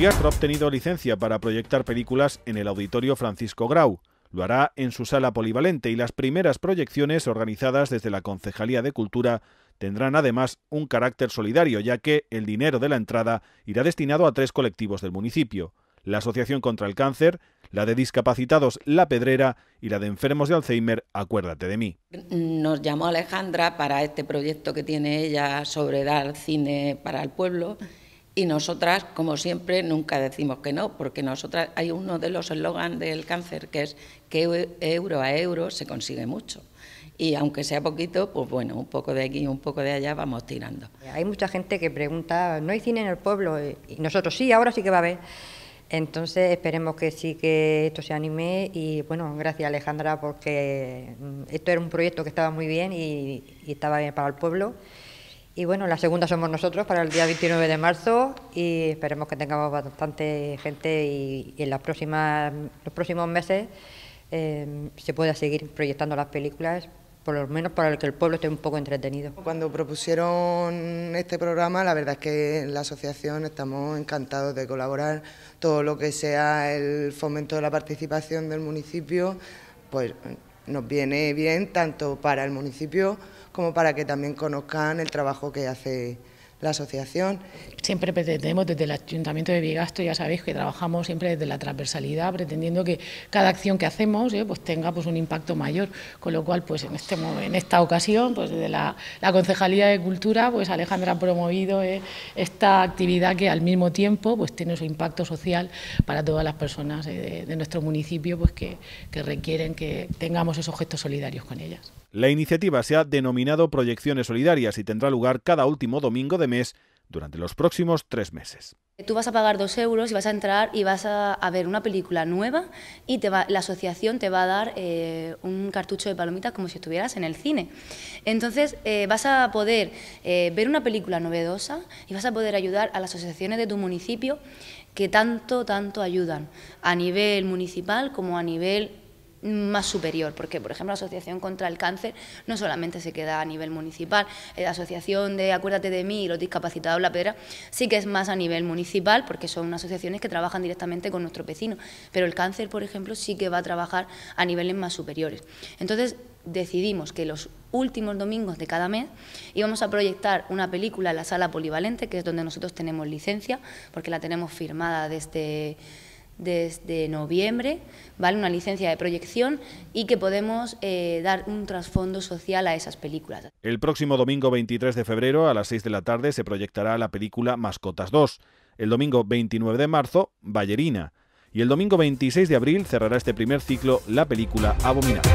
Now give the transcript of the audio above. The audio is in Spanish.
Gastro ha obtenido licencia para proyectar películas en el Auditorio Francisco Grau. Lo hará en su sala polivalente y las primeras proyecciones organizadas desde la Concejalía de Cultura tendrán además un carácter solidario, ya que el dinero de la entrada irá destinado a tres colectivos del municipio, la Asociación contra el Cáncer, la de Discapacitados La Pedrera y la de Enfermos de Alzheimer Acuérdate de mí. Nos llamó Alejandra para este proyecto que tiene ella sobre dar cine para el pueblo y nosotras, como siempre, nunca decimos que no, porque nosotras hay uno de los eslogans del cáncer que es que euro a euro se consigue mucho. Y aunque sea poquito, pues bueno, un poco de aquí y un poco de allá vamos tirando. Hay mucha gente que pregunta, ¿no hay cine en el pueblo? Y nosotros sí, ahora sí que va a haber. Entonces esperemos que sí que esto se anime y bueno, gracias Alejandra porque mm, esto era un proyecto que estaba muy bien y, estaba bien para el pueblo. Y bueno, la segunda somos nosotros para el día 29 de marzo y esperemos que tengamos bastante gente y, en las próximas, los próximos meses eh, se pueda seguir proyectando las películas, por lo menos para que el pueblo esté un poco entretenido. Cuando propusieron este programa, la verdad es que en la asociación estamos encantados de colaborar todo lo que sea el fomento de la participación del municipio, pues nos viene bien tanto para el municipio como para que también conozcan el trabajo que hace la asociación. Siempre pretendemos desde el Ayuntamiento de Vigasto, ya sabéis que trabajamos siempre desde la transversalidad, pretendiendo que cada acción que hacemos eh, pues tenga pues un impacto mayor, con lo cual pues en este en esta ocasión pues desde la, Concejalía de Cultura pues Alejandra ha promovido eh, esta actividad que al mismo tiempo pues tiene su impacto social para todas las personas eh, de, nuestro municipio pues que, que requieren que tengamos esos gestos solidarios con ellas. La iniciativa se ha denominado Proyecciones Solidarias y tendrá lugar cada último domingo de durante los próximos tres meses. Tú vas a pagar dos euros y vas a entrar y vas a, ver una película nueva y te la asociación te va a dar eh, un cartucho de palomitas como si estuvieras en el cine. Entonces eh, vas a poder eh, ver una película novedosa y vas a poder ayudar a las asociaciones de tu municipio que tanto, tanto ayudan a nivel municipal como a nivel más superior, porque por ejemplo la Asociación contra el Cáncer no solamente se queda a nivel municipal, la eh, Asociación de Acuérdate de mí y los discapacitados La Pedra sí que es más a nivel municipal, porque son asociaciones que trabajan directamente con nuestro vecino, pero el cáncer, por ejemplo, sí que va a trabajar a niveles más superiores. Entonces, decidimos que los últimos domingos de cada mes íbamos a proyectar una película en la sala polivalente, que es donde nosotros tenemos licencia, porque la tenemos firmada desde desde noviembre, ¿vale? una licencia de proyección y que podemos eh, dar un trasfondo social a esas películas. El próximo domingo 23 de febrero a las 6 de la tarde se proyectará la película Mascotas 2, el domingo 29 de marzo Ballerina y el domingo 26 de abril cerrará este primer ciclo la película Abominable.